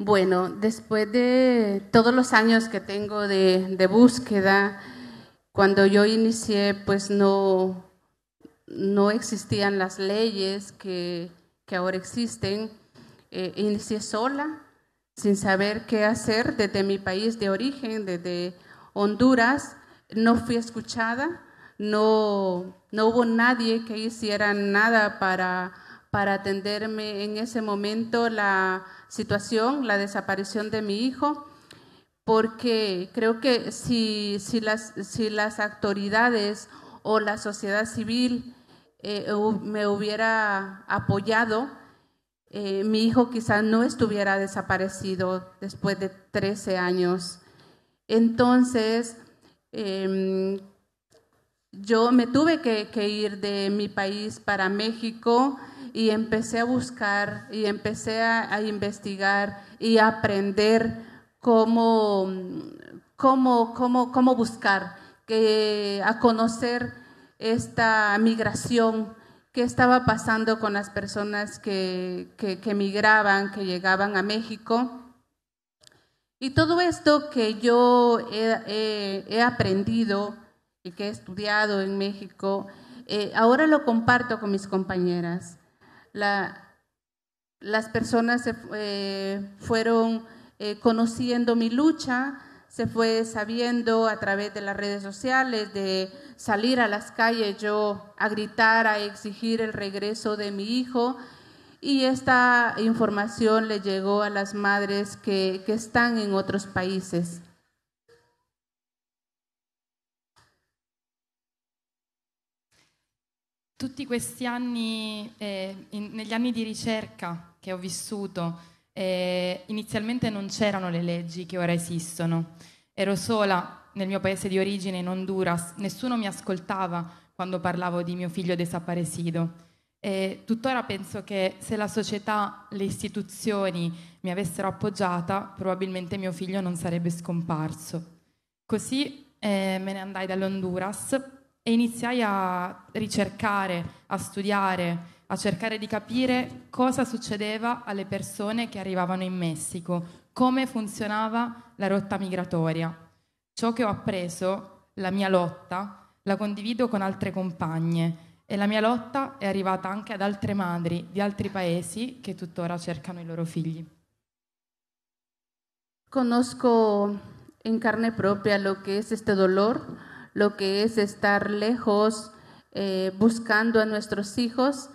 Bueno, después de todos los años que tengo de, búsqueda, cuando yo inicié, pues no, no existían las leyes que, que ahora existen. Eh, inicié sola, sin saber qué hacer desde mi país de origen, desde Honduras. No fui escuchada, no, no hubo nadie que hiciera nada para para atenderme en ese momento la situación, la desaparición de mi hijo, porque creo que si, si, las, si las, autoridades o la sociedad civil eh, me hubiera apoyado, eh, mi hijo quizás no estuviera desaparecido después de 13 años. Entonces, em, yo me tuve que ir de mi país para México y empecé a buscar y empecé a, investigar y a aprender cómo, cómo, buscar, a conocer esta migración, qué estaba pasando con las personas que, que, migraban, que llegaban a México. Y todo esto que yo he, aprendido y que he estudiado en México, eh, ahora lo comparto con mis compañeras las personas eh, fueron eh, conociendo mi lucha, se fue sabiendo a través de las redes sociales, de salir a las calles yo a gritar, a exigir el regreso de mi hijo. Y esta información le llegó a las madres que están en otros países. tutti questi anni, eh, in, negli anni di ricerca che ho vissuto, eh, inizialmente non c'erano le leggi che ora esistono. Ero sola nel mio paese di origine, in Honduras, nessuno mi ascoltava quando parlavo di mio figlio desaparecido. E tuttora penso che se la società, le istituzioni mi avessero appoggiata, probabilmente mio figlio non sarebbe scomparso. Così eh, me ne andai dall'Honduras e iniziai a ricercare, a studiare, a cercare di capire cosa succedeva alle persone che arrivavano in Messico, come funzionava la rotta migratoria. Ciò che ho appreso, la mia lotta, la condivido con altre compagne e la mia lotta è arrivata anche ad altre madri di altri paesi che tuttora cercano i loro figli. Conosco in carne propria lo che è questo dolore lo que es estar lejos eh, buscando a nuestros hijos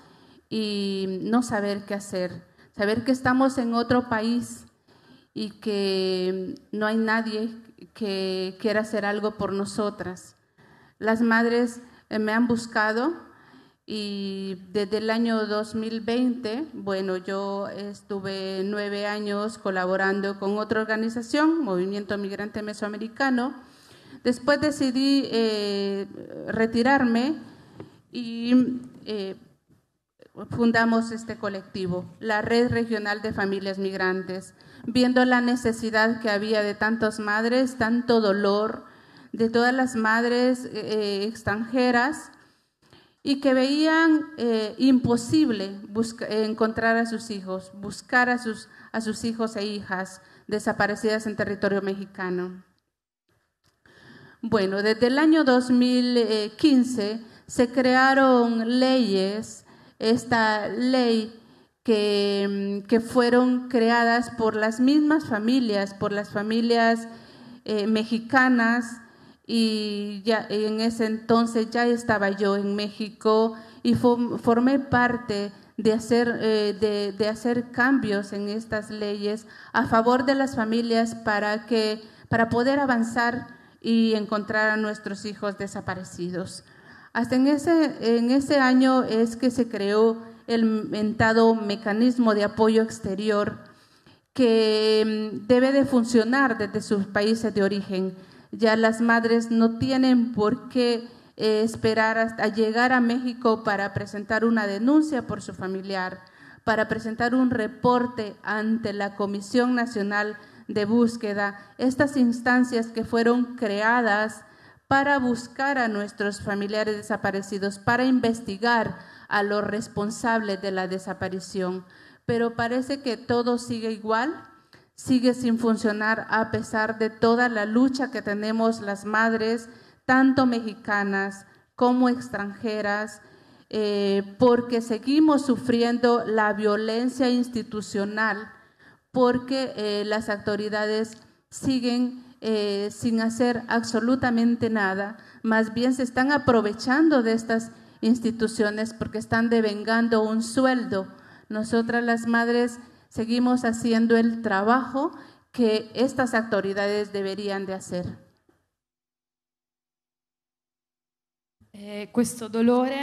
y no saber qué hacer, saber que estamos en otro país y que no hay nadie que quiera hacer algo por nosotras. Las madres eh, me han buscado y desde el año 2020, bueno, yo estuve nueve años colaborando con otra organización, Movimiento Migrante Mesoamericano, Después decidí eh, retirarme y eh, fundamos este colectivo, la Red Regional de Familias Migrantes, viendo la necesidad que había de tantas madres, tanto dolor, de todas las madres eh, extranjeras y que veían imposible encontrar a sus hijos, buscar a sus hijos e hijas desaparecidas en territorio mexicano. Bueno, desde el año 2015 se crearon leyes, esta ley mm, que, fueron creadas por las mismas familias, por las familias eh, mexicanas, y en ese entonces ya estaba yo en México y formé parte de hacer, eh, de, de hacer cambios en estas leyes a favor de las familias para, que, para poder avanzar y encontrar a nuestros hijos desaparecidos. Hasta en ese, año es que se creó el mentado mecanismo de apoyo exterior que mm, debe de funcionar desde sus países de origen. Ya las madres no tienen por qué eh, esperar hasta llegar a México para presentar una denuncia por su familiar, para presentar un reporte ante la Comisión Nacional de búsqueda, estas instancias que fueron creadas para buscar a nuestros familiares desaparecidos, para investigar a los responsables de la desaparición. Pero parece que todo sigue igual, sigue sin funcionar a pesar de toda la lucha que tenemos las madres, tanto mexicanas como extranjeras, eh, porque seguimos sufriendo la violencia institucional porque eh, las autoridades siguen eh, sin hacer absolutamente nada, más bien se están aprovechando de estas instituciones porque están devengando un sueldo. Nosotras las madres seguimos haciendo el trabajo que estas autoridades deberían de hacer. Eh, dolor lo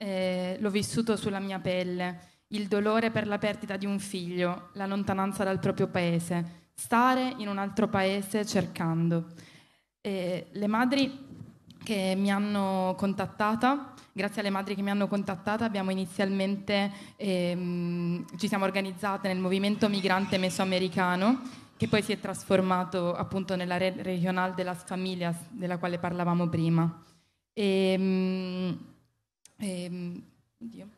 eh, l'ho vissuto mi mia il dolore per la perdita di un figlio, la lontananza dal proprio paese, stare in un altro paese cercando. E le madri che mi hanno contattata, grazie alle madri che mi hanno contattata, abbiamo inizialmente ehm, ci siamo organizzate nel movimento migrante mesoamericano che poi si è trasformato appunto nella rete regionale las familias della quale parlavamo prima. E, ehm, ehm, oddio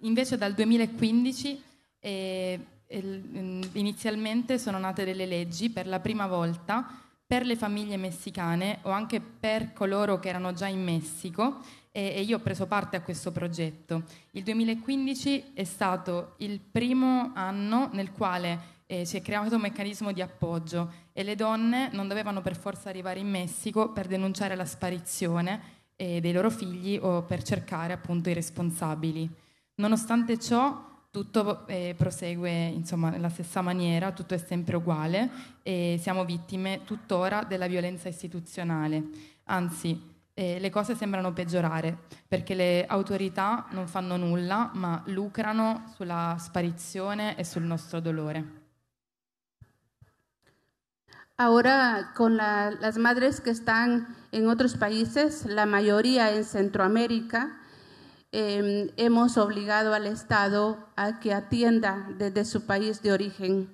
invece dal 2015 eh, mm, inizialmente sono nate delle leggi per la prima volta per le famiglie messicane o anche per coloro che erano già in Messico e, io ho preso parte a questo progetto. Il 2015 è stato il primo anno nel quale eh, si è creato un meccanismo di appoggio e le donne non dovevano per forza arrivare in Messico per denunciare la sparizione eh, dei loro figli o per cercare appunto i responsabili. Nonostante ciò, tutto eh, prosegue insomma, nella stessa maniera, tutto è sempre uguale e siamo vittime tuttora della violenza istituzionale. Anzi, eh, le cose sembrano peggiorare perché le autorità non fanno nulla ma lucrano sulla sparizione e sul nostro dolore. Ora con la, las madres que están en otros países, la mayoría en Centroamérica, Em, hemos obligado al Estado a que atienda desde su país de origen,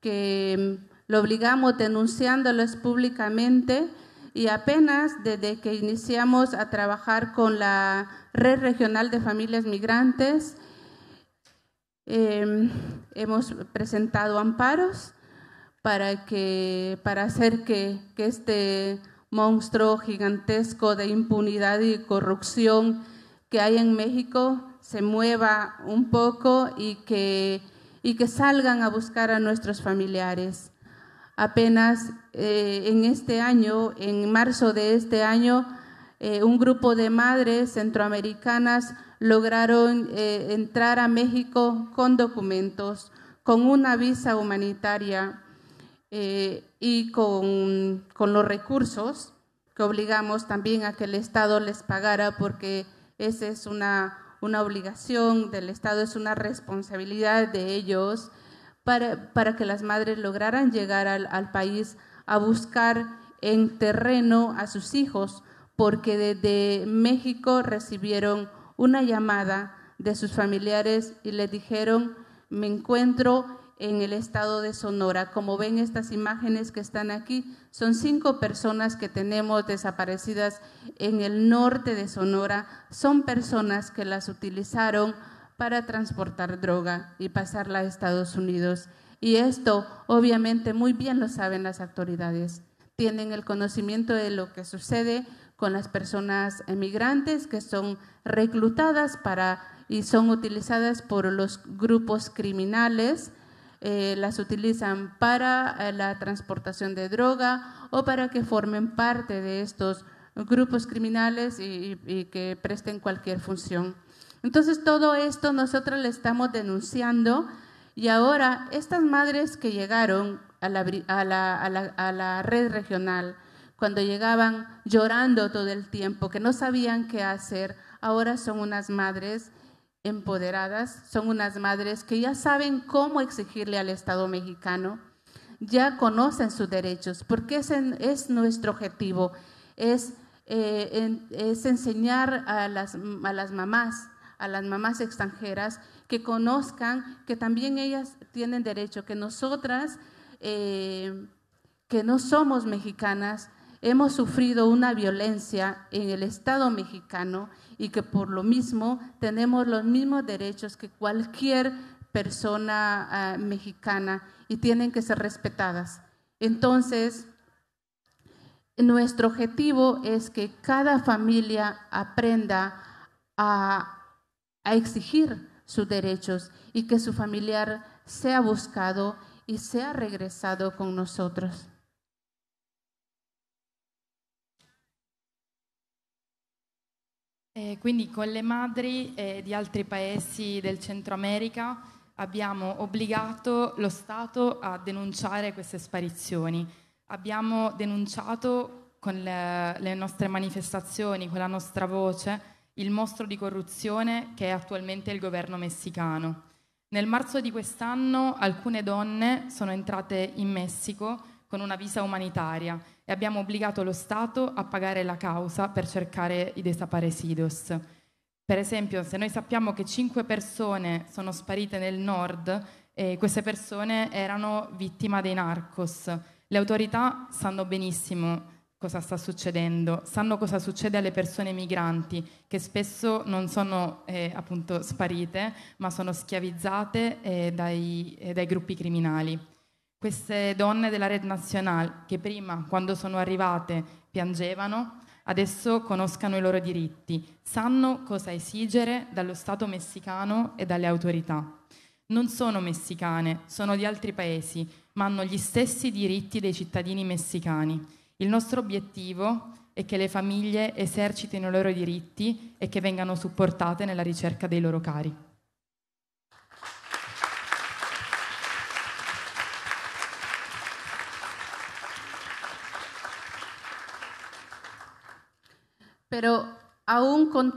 que em, lo obligamos denunciándolos públicamente y apenas desde que iniciamos a trabajar con la Red Regional de Familias Migrantes, em, hemos presentado amparos para, para hacer que este monstruo gigantesco de impunidad y corrupción que hay en México se mueva un poco y que, y que salgan a buscar a nuestros familiares. Apenas eh, en este año, en marzo de este año, eh, un grupo de madres centroamericanas lograron eh, entrar a México con documentos, con una visa humanitaria y con, con, los recursos que obligamos también a que el Estado les pagara porque esa es una, obligación del Estado, es una responsabilidad de ellos para, para que las madres lograran llegar al, al país a buscar en terreno a sus hijos, porque desde México recibieron una llamada de sus familiares y les dijeron, me encuentro en el estado de Sonora. Como ven estas imágenes que están aquí, son cinco personas que tenemos desaparecidas en el norte de Sonora. Son personas que las utilizaron para transportar droga y pasarla a Estados Unidos. Y esto obviamente muy bien lo saben las autoridades. Tienen el conocimiento de lo que sucede con las personas emigrantes que son reclutadas para y son utilizadas por los grupos criminales eh, las utilizan para eh, la transportación de droga o para que formen parte de estos grupos criminales y, y que presten cualquier función. Entonces todo esto nosotros le estamos denunciando y ahora estas madres que llegaron a la, a la, a la, a la red regional, cuando llegaban llorando todo el tiempo, que no sabían qué hacer, ahora son unas madres empoderadas, son unas madres que ya saben cómo exigirle al Estado mexicano, ya conocen sus derechos, porque ese es nuestro objetivo, es, eh, enseñar a las, las mamás, a las mamás extranjeras, que conozcan que también ellas tienen derecho, que nosotras, eh, que no somos mexicanas, hemos sufrido una violencia en el Estado mexicano y que por lo mismo tenemos los mismos derechos que cualquier persona ah, mexicana y tienen que ser respetadas. Entonces, nuestro objetivo es que cada familia aprenda a, exigir sus derechos y que su familiar sea buscado y sea regresado con nosotros. E eh, quindi con le madri eh, di altri paesi del Centro America abbiamo obbligato lo Stato a denunciare queste sparizioni. Abbiamo denunciato con le, le nostre manifestazioni, con la nostra voce, il mostro di corruzione che è attualmente il governo messicano. Nel marzo di quest'anno alcune donne sono entrate in Messico con una visa umanitaria e abbiamo obbligato lo Stato a pagare la causa per cercare i desaparecidos. Per esempio, se noi sappiamo che cinque persone sono sparite nel nord, eh, queste persone erano vittime dei narcos. Le autorità sanno benissimo cosa sta succedendo, sanno cosa succede alle persone migranti che spesso non sono eh, appunto sparite, ma sono schiavizzate eh, dai, eh, dai gruppi criminali. Queste donne della Red Nazionale che prima, quando sono arrivate, piangevano, adesso conoscano i loro diritti, sanno cosa esigere dallo Stato messicano e dalle autorità. Non sono messicane, sono di altri paesi, ma hanno gli stessi diritti dei cittadini messicani. Il nostro obiettivo è che le famiglie esercitino i loro diritti e che vengano supportate nella ricerca dei loro cari. pero aún con,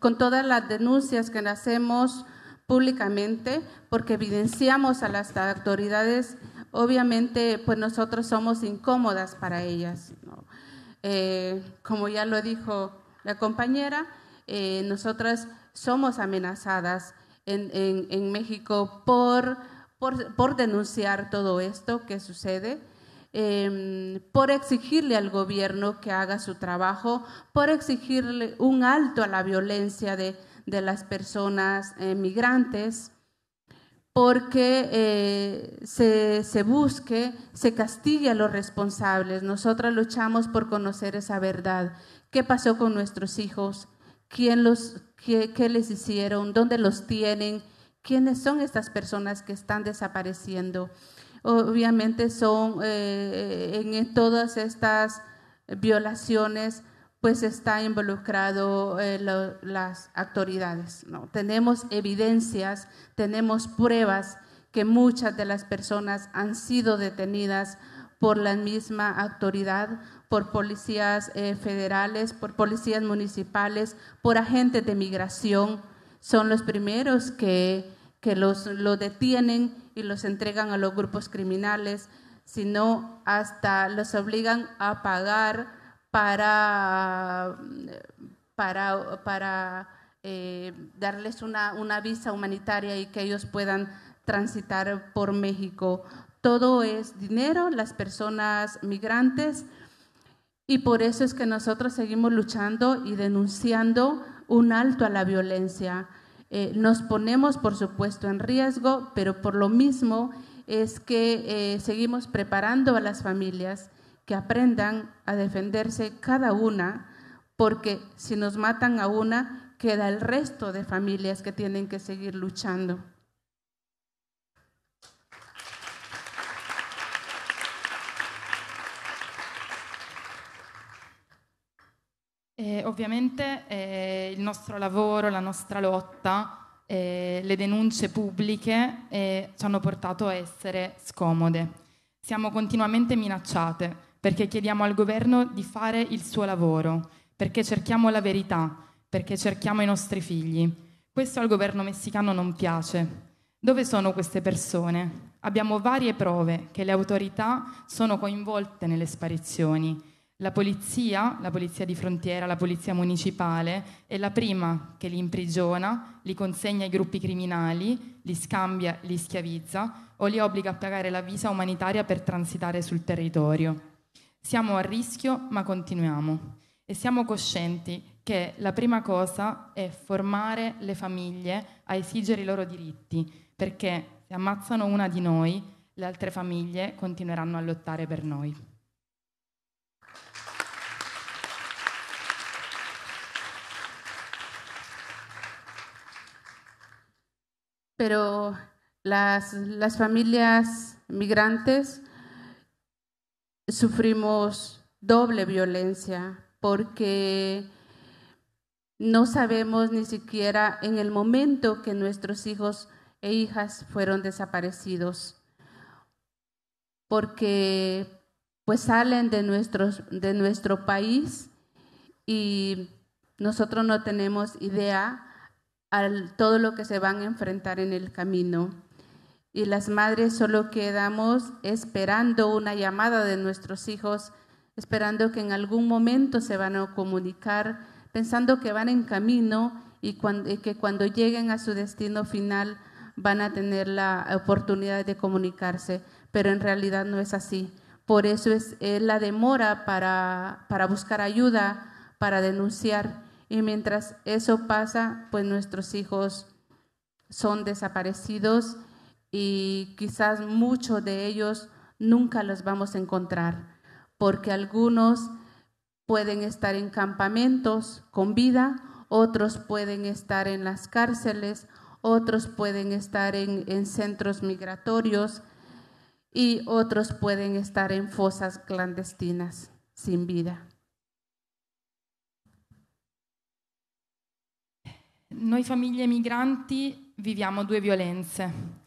con, todas las denuncias que hacemos públicamente, porque evidenciamos a las autoridades, obviamente pues nosotros somos incómodas para ellas. Eh, como ya lo dijo la compañera, nosotros eh, nosotras somos amenazadas en, México por, denunciar todo esto que sucede. Em, por exigirle al gobierno que haga su trabajo, por exigirle un alto a la violencia de, las personas eh, migrantes, porque eh, se, busque, se castigue a los responsables. Nosotras luchamos por conocer esa verdad. ¿Qué pasó con nuestros hijos? ¿Quién qué les hicieron? ¿Dónde los tienen? ¿Quiénes son estas personas que están desapareciendo? obviamente son eh, en e, todas estas violaciones pues está involucrado eh, las autoridades. ¿no? Tenemos evidencias, tenemos pruebas que muchas de las personas han sido detenidas por la misma autoridad, por policías eh, federales, por policías municipales, por agentes de migración. Son los primeros que, que los detienen y los entregan a los grupos criminales, sino hasta los obligan a pagar para, para, eh, darles una visa humanitaria y que ellos puedan transitar por México. Todo es dinero, las personas migrantes, y por eso es que nosotros seguimos luchando y denunciando un alto a la violencia. Eh, nos ponemos, por supuesto, en riesgo, pero por lo mismo es que eh, seguimos preparando a las familias que aprendan a defenderse cada una, porque si nos matan a una, queda el resto de familias que tienen que seguir luchando. Eh, ovviamente eh, il nostro lavoro, la nostra lotta, eh, le denunce pubbliche eh, ci hanno portato a essere scomode. Siamo continuamente minacciate perché chiediamo al governo di fare il suo lavoro, perché cerchiamo la verità, perché cerchiamo i nostri figli. Questo al governo messicano non piace. Dove sono queste persone? Abbiamo varie prove che le autorità sono coinvolte nelle sparizioni la polizia, la polizia di frontiera, la polizia municipale è la prima che li imprigiona, li consegna ai gruppi criminali, li scambia, li schiavizza o li obbliga a pagare la visa umanitaria per transitare sul territorio. Siamo a rischio ma continuiamo e siamo coscienti che la prima cosa è formare le famiglie a esigere i loro diritti, perché se ammazzano una di noi, le altre famiglie continueranno a lottare per noi. pero las, familias migrantes sufrimos doble violencia porque no sabemos ni siquiera en el momento que nuestros hijos e hijas fueron desaparecidos, porque pues salen de, nuestros, de nuestro país y nosotros no tenemos idea a todo lo que se van a enfrentar en el camino. Y las madres solo quedamos esperando una llamada de nuestros hijos, esperando que en algún momento se van a comunicar, pensando que van en camino y, que cuando lleguen a su destino final van a tener la oportunidad de comunicarse, pero en realidad no es así. Por eso es, la demora para buscar ayuda, para denunciar y mientras eso pasa, pues nuestros hijos son desaparecidos y quizás muchos de ellos nunca los vamos a encontrar, porque algunos pueden estar en campamentos con vida, otros pueden estar en las cárceles, otros pueden estar en, en centros migratorios y otros pueden estar en fosas clandestinas sin vida. Noi famiglie migranti viviamo due violenze.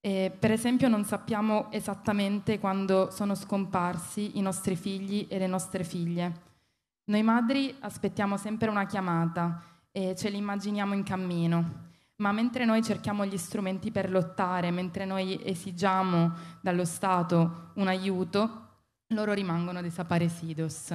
Eh, per esempio non sappiamo esattamente quando sono scomparsi i nostri figli e le nostre figlie. Noi madri aspettiamo sempre una chiamata e ce li immaginiamo in cammino, ma mentre noi cerchiamo gli strumenti per lottare, mentre noi esigiamo dallo Stato un aiuto, loro rimangono desaparecidos.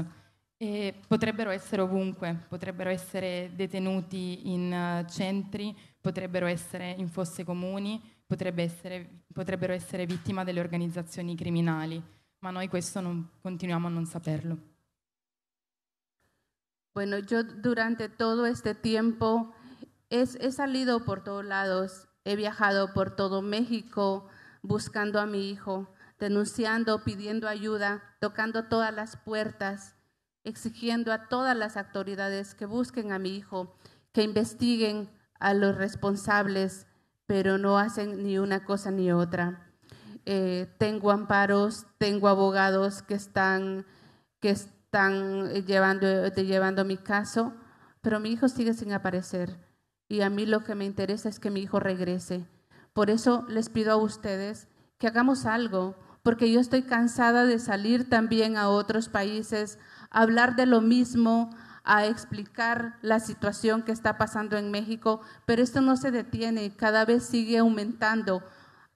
E potrebbero essere ovunque, potrebbero essere detenuti in eh, centri, potrebbero essere in fosse comuni, potrebbe essere, potrebbero essere vittima delle organizzazioni criminali, ma noi questo non, continuiamo a non saperlo. Bueno, yo durante todo este tiempo es, he salido por todos lados, he viajado por todo México buscando a mi hijo, denunciando, pidiendo ayuda, tocando todas las puertas. exigiendo a todas las autoridades que busquen a mi hijo, que investiguen a los responsables, pero no hacen ni una cosa ni otra. Eh, tengo amparos, tengo abogados que están, que están eh, llevando mi caso, pero mi hijo sigue sin aparecer. Y a mí lo que me interesa es que mi hijo regrese. Por eso les pido a ustedes que hagamos algo, porque yo estoy cansada de salir también a otros países, hablar de lo mismo, a explicar la situación que está pasando en México, pero esto no se detiene, cada vez sigue aumentando.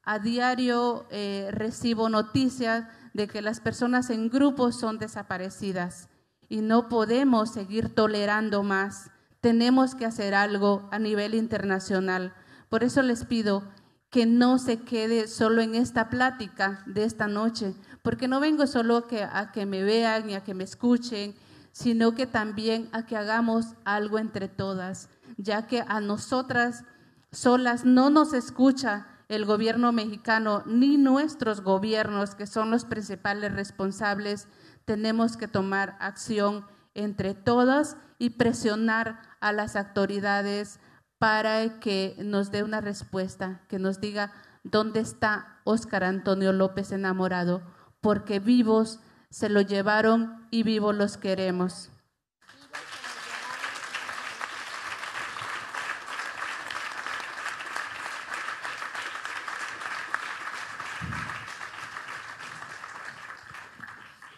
A diario eh, recibo noticias de que las personas en grupos son desaparecidas y no podemos seguir tolerando más. Tenemos que hacer algo a nivel internacional. Por eso les pido que no se quede solo en esta plática de esta noche, porque no vengo solo a que, a que me vean y a que me escuchen, sino que también a que hagamos algo entre todas, ya que a nosotras solas no nos escucha el gobierno mexicano ni nuestros gobiernos, que son los principales responsables, tenemos que tomar acción entre todas y presionar a las autoridades para que nos dé una respuesta, que nos diga dónde está Óscar Antonio López enamorado, porque vivos se lo llevaron y vivos los queremos.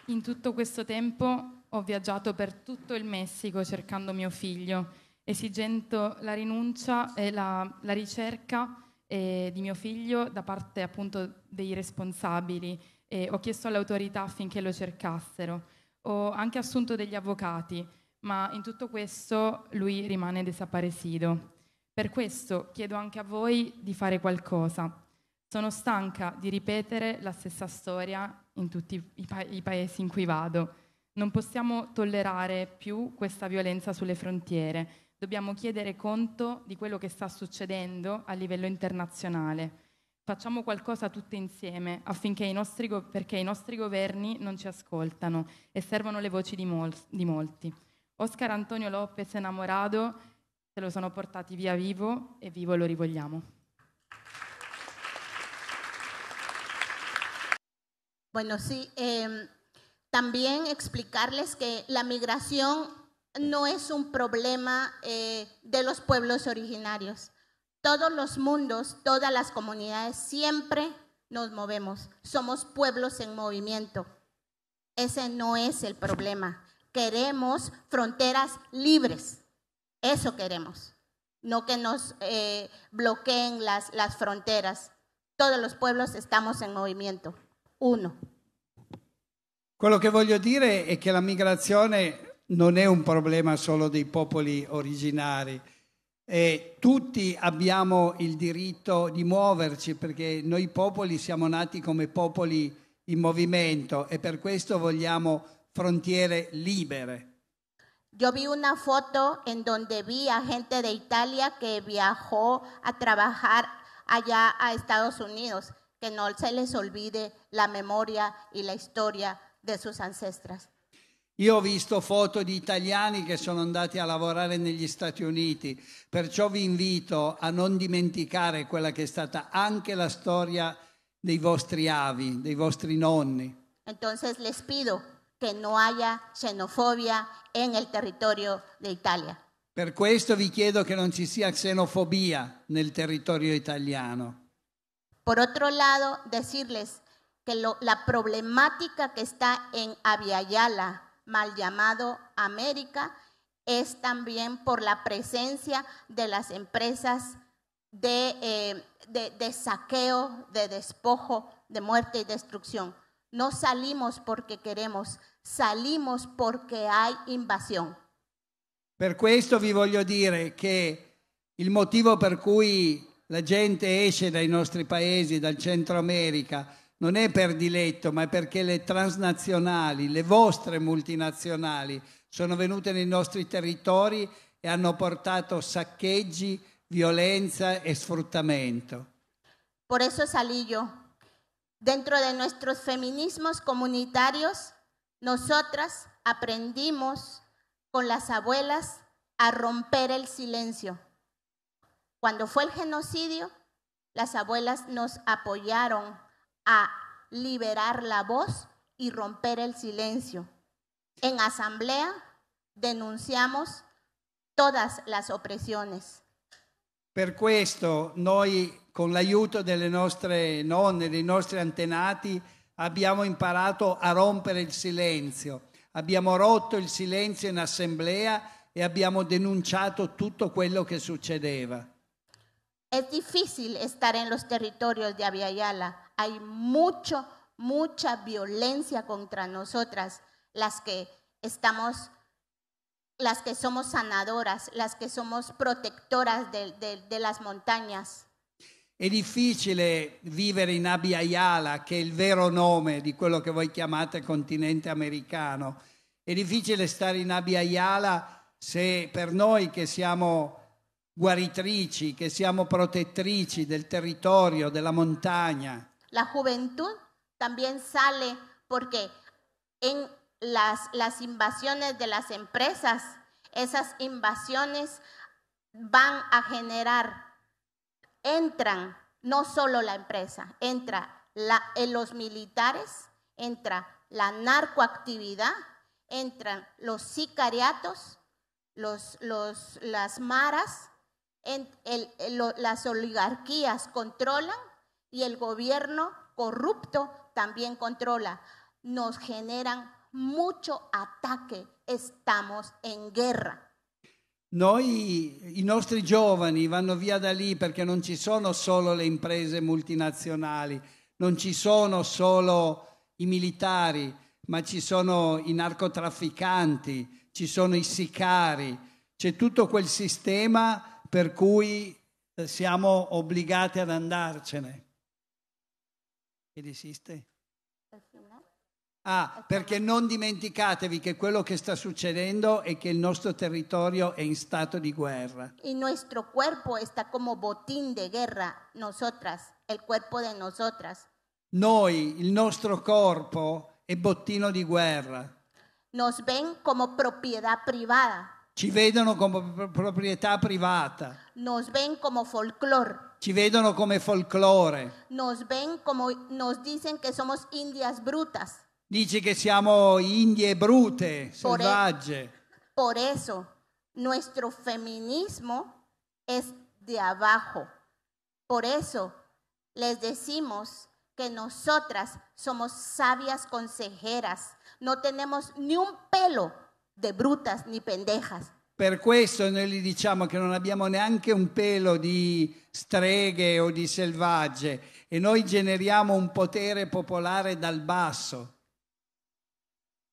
In tutto questo tempo ho viaggiato per tutto il Messico cercando mio figlio esigendo la rinuncia e la, la ricerca eh, di mio figlio da parte appunto dei responsabili. Eh, ho chiesto alle autorità affinché lo cercassero. Ho anche assunto degli avvocati, ma in tutto questo lui rimane desaparecido. Per questo chiedo anche a voi di fare qualcosa. Sono stanca di ripetere la stessa storia in tutti i, pa- i paesi in cui vado. Non possiamo tollerare più questa violenza sulle frontiere dobbiamo chiedere conto di quello che sta succedendo a livello internazionale. Facciamo qualcosa tutti insieme affinché i nostri, perché i nostri governi non ci ascoltano e servono le voci di, mol- di molti. Oscar Antonio Lopez Enamorado se lo sono portati via vivo e vivo lo rivogliamo. Bueno, sí, eh, también explicarles que la migración no es un problema eh, de los pueblos originarios. Todos los mundos, todas las comunidades siempre nos movemos. Somos pueblos en movimiento. Ese no es el problema. Queremos fronteras libres. Eso queremos. No que nos eh, bloqueen las, las fronteras. Todos los pueblos estamos en movimiento. Uno. Lo que voglio dire es que la migrazione non è un problema solo dei popoli originari. E tutti abbiamo il diritto di muoverci perché noi popoli siamo nati come popoli in movimento e per questo vogliamo frontiere libere. Io vi una foto in donde vi a gente d'Italia che que a trabajar allá a Estados Unidos, que no se les olvide la memoria e la storia de sus ancestras. Io ho visto foto di italiani che sono andati a lavorare negli Stati Uniti, perciò vi invito a non dimenticare quella che è stata anche la storia dei vostri avi, dei vostri nonni. Entonces les pido que no haya xenofobia en el territorio de Italia. Per questo vi chiedo che non ci sia xenofobia nel territorio italiano. Por otro lado, decirles que lo, la problemática que está en Avialla mal llamado América, es también por la presencia de las empresas eh, de, saqueo, de despojo, de muerte y destrucción. No salimos porque queremos, salimos porque hay invasión. Per questo vi voglio decir que el motivo per cui la gente esce de nuestros países, dal Centroamérica, non è per diletto, ma è perché le transnazionali, le vostre multinazionali, sono venute nei nostri territori e hanno portato saccheggi, violenza e sfruttamento. Por eso salí yo. Dentro de nuestros feminismos comunitarios, nosotras aprendimos con las abuelas a romper el silencio. Cuando fue el genocidio, las abuelas nos apoyaron a liberar la voz y romper el silencio. En asamblea denunciamos todas las oppresiones. Per questo noi, con l'aiuto delle nostre nonne, dei nostri antenati, abbiamo imparato a rompere il silenzio. Abbiamo rotto il silenzio in assemblea e abbiamo denunciato tutto quello che succedeva. È difficile stare in los territorios de Aviala hay mucho, mucha violencia contra nosotras, las que estamos, las que somos sanadoras, las que somos protectoras de, de, de las montañas. È difficile eh, vivere in Abiyala, che è il vero nome di quello che voi chiamate continente americano. È difficile stare in Abiyala se per noi che siamo guaritrici, che siamo protettrici del territorio, della montagna, La juventud también sale porque en las, las invasiones de las empresas, esas invasiones van a generar, entran no solo la empresa, entra la, los militares, entra la narcoactividad, entran los sicariatos, los, las maras, las oligarquías controlan y el gobierno corrupto también controla. Nos generan mucho ataque, estamos en guerra. Noi, i nostri giovani vanno via da lì perché non ci sono solo le imprese multinazionali, non ci sono solo i militari, ma ci sono i narcotrafficanti, ci sono i sicari, c'è tutto quel sistema per cui eh, siamo obbligati ad andarcene ed esiste? Ah, perché non dimenticatevi che quello che sta succedendo è che il nostro territorio è in stato di guerra. Il nostro corpo sta come botin di guerra, nosotras, il corpo di nosotras. Noi, il nostro corpo è bottino di guerra. Nos ven come proprietà privata. Ci vedono come proprietà privata. Nos ven come folklore. Ci vedono come folklore. Nos ven como nos dicen que somos indias brutas. Dice que somos indias e brute, e- salvajes. Por eso, nuestro feminismo es de abajo. Por eso les decimos que nosotras somos sabias consejeras. No tenemos ni un pelo de brutas ni pendejas. Per questo noi gli diciamo che non abbiamo neanche un pelo di streghe o di selvagge e noi generiamo un potere popolare dal basso.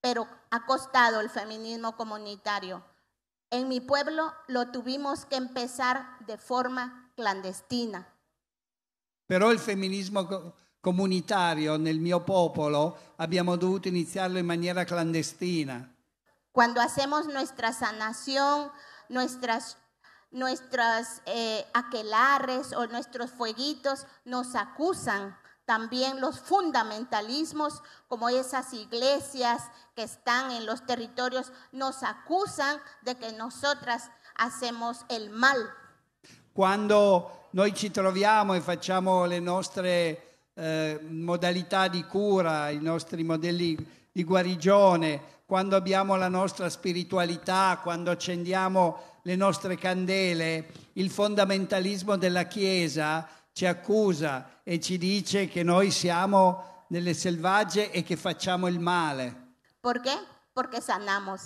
Pero ha costado el feminismo comunitario. En mi pueblo lo tuvimos que empezar de forma clandestina. Però il femminismo comunitario nel mio popolo abbiamo dovuto iniziarlo in maniera clandestina. Cuando hacemos nuestra sanación, nuestras nuestros eh, aquelares o nuestros fueguitos nos acusan. También los fundamentalismos, como esas iglesias que están en los territorios, nos acusan de que nosotras hacemos el mal. Cuando noi ci troviamo e facciamo le nostre eh, modalità di cura, i nostri modelli di guarigione, quando abbiamo la nostra spiritualità, quando accendiamo le nostre candele, il fondamentalismo della Chiesa ci accusa e ci dice che noi siamo nelle selvagge e che facciamo il male. Perché? Perché sanamos.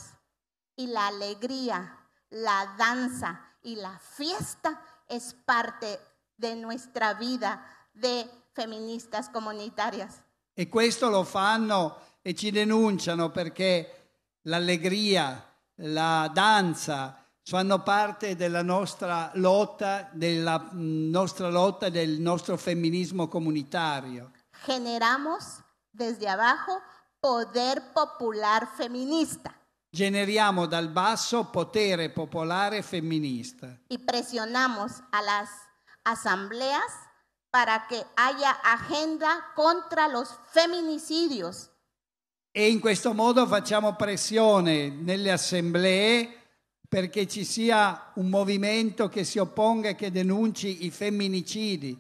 E l'allegria, la danza e la fiesta è parte della nostra vita de feministas comunitarias. E questo lo fanno e ci denunciano perché l'allegria, la danza fanno parte della nostra lotta, della mm, nostra lotta del nostro femminismo comunitario. Generamos desde abajo poder popular feminista. Generiamo dal basso potere popolare femminista. E presioniamo alle assemblee para que haya agenda contra los feminicidios Y e en questo modo presión en las asambleas perché ci sia un movimiento que se oponga, e che denunci i femminicidi.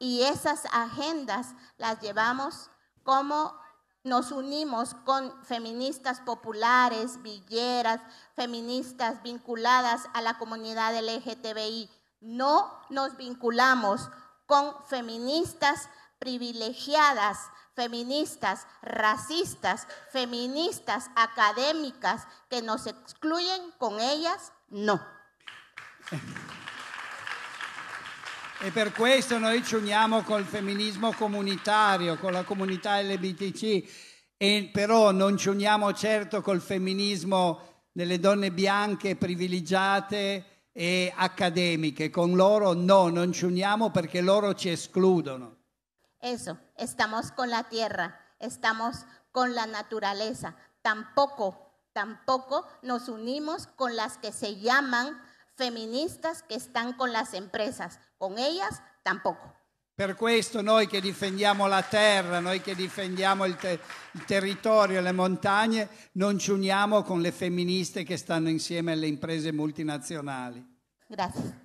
Y esas agendas las llevamos como nos unimos con feministas populares, villeras, feministas vinculadas a la comunidad LGTBI. No nos vinculamos con feministas privilegiadas, feministas, racistas, feministas, académicas, que nos excluyen con ellas, no. E per questo noi ci uniamo col femminismo comunitario, con la comunità LBTC, e però non ci uniamo certo col femminismo delle donne bianche privilegiate e accademiche, con loro no, non ci uniamo perché loro ci escludono. Eso, estamos con la tierra, estamos con la naturaleza. Tampoco, tampoco nos unimos con las que se llaman feministas que están con las empresas. Con ellas tampoco. Per questo noi che difendiamo la terra, noi che difendiamo il, te- il, territorio, le montagne, non ci uniamo con le femministe che stanno insieme alle imprese multinazionali. Grazie.